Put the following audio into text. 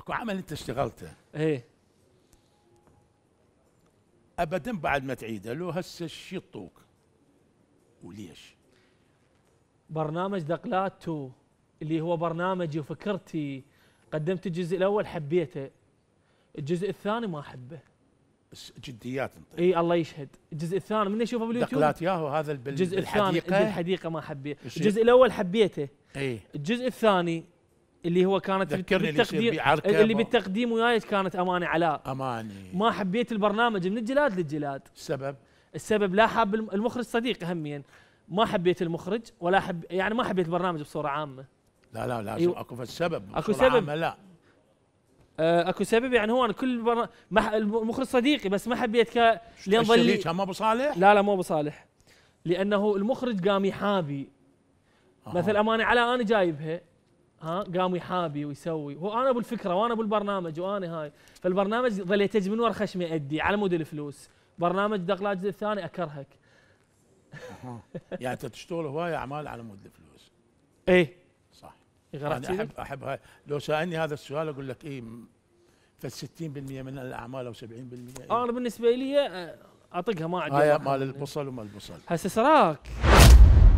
اكو عمل انت اشتغلته ايه ابدا بعد ما تعيده لو هسه شطوك وليش؟ برنامج دقلاتو اللي هو برنامجي وفكرتي قدمت الجزء الاول حبيته الجزء الثاني ما احبه جديات انت اي الله يشهد الجزء الثاني من اشوفه باليوتيوب دقلات ياهو هذا الجزء الثاني بالحديقه ما حبيته الجزء الاول حبيته اي الجزء الثاني اللي هو كانت بالتقديم اللي, اللي بالتقديم وياي كانت اماني علاء اماني ما حبيت البرنامج من الجلاد للجلاد السبب السبب لا حاب المخرج صديق اهميا ما حبيت المخرج ولا حب يعني ما حبيت البرنامج بصوره عامه لا لا لا أيوه. اكو سبب اكو سبب لا آه، اكو سبب يعني هو انا كل برا... المخرج صديقي بس ما حبيت ك لان ظل ما ابو صالح؟ لا لا مو ابو صالح لانه المخرج قام يحابي آه. مثل اماني على انا جايبها ها قام يحابي ويسوي هو انا ابو الفكره وانا ابو البرنامج وانا هاي فالبرنامج ظليت اجي من ورا خشمي ادي على مود الفلوس برنامج دقلاج الثاني اكرهك يعني انت تشتغل هوايه اعمال على مود الفلوس ايه صح إيه، يعني احب احب هاي لو سالني هذا السؤال اقول لك ايه فال 60% من الاعمال او 70% إيه؟ انا بالنسبه لي اطقها ما عندي هاي مال البصل ومال البصل هسه سراك